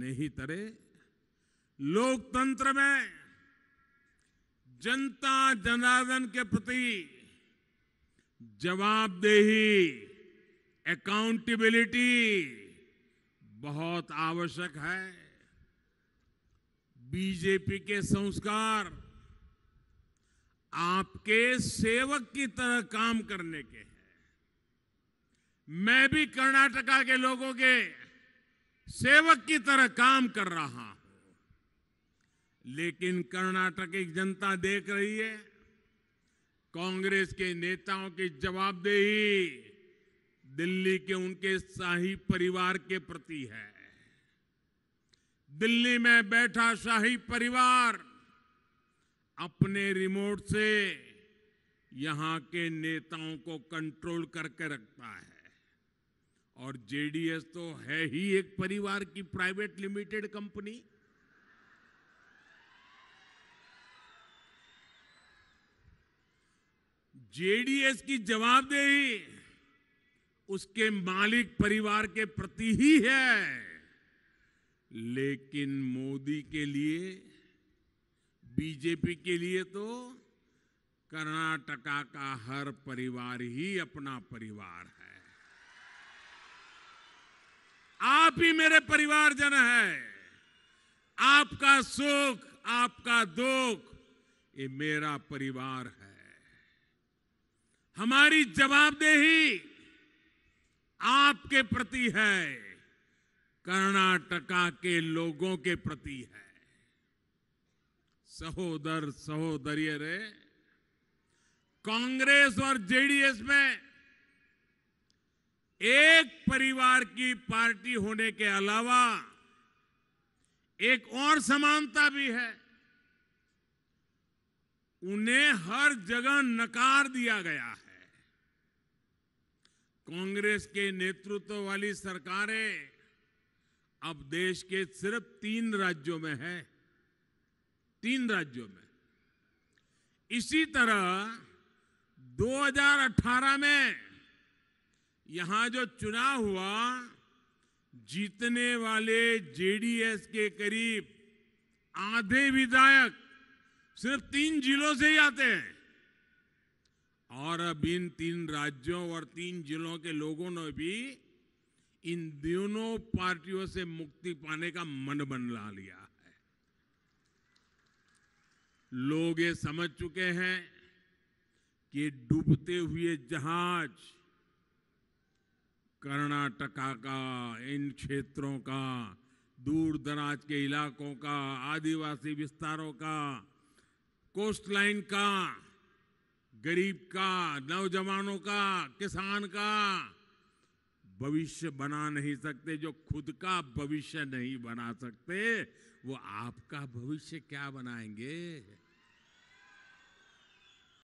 नहीं तरे लोकतंत्र में जनता जनार्दन के प्रति जवाबदेही अकाउंटेबिलिटी बहुत आवश्यक है बीजेपी के संस्कार आपके सेवक की तरह काम करने के हैं मैं भी कर्नाटका के लोगों के सेवक की तरह काम कर रहा हूं लेकिन कर्नाटक की जनता देख रही है कांग्रेस के नेताओं की जवाबदेही दिल्ली के उनके शाही परिवार के प्रति है दिल्ली में बैठा शाही परिवार अपने रिमोट से यहां के नेताओं को कंट्रोल करके रखता है और जेडीएस तो है ही एक परिवार की प्राइवेट लिमिटेड कंपनी जेडीएस की जवाबदेही उसके मालिक परिवार के प्रति ही है लेकिन मोदी के लिए बीजेपी के लिए तो कर्नाटका का हर परिवार ही अपना परिवार है आप ही मेरे परिवारजन हैं आपका सुख आपका दुख ये मेरा परिवार है हमारी जवाबदेही आपके प्रति है कर्नाटका के लोगों के प्रति है सहोदर सहोदरिय रे कांग्रेस और जेडीएस में एक परिवार की पार्टी होने के अलावा एक और समानता भी है उन्हें हर जगह नकार दिया गया है कांग्रेस के नेतृत्व वाली सरकारें अब देश के सिर्फ तीन राज्यों में है तीन राज्यों में इसी तरह 2018 में यहां जो चुनाव हुआ जीतने वाले जेडीएस के करीब आधे विधायक सिर्फ तीन जिलों से ही आते हैं और अब इन तीन राज्यों और तीन जिलों के लोगों ने भी इन दोनों पार्टियों से मुक्ति पाने का मन बन ला लिया है लोग ये समझ चुके हैं कि डूबते हुए जहाज़ कर्नाटका का इन क्षेत्रों का दूर दराज के इलाकों का आदिवासी विस्तारों का कोस्ट लाइन का गरीब का नौजवानों का किसान का भविष्य बना नहीं सकते जो खुद का भविष्य नहीं बना सकते वो आपका भविष्य क्या बनाएंगे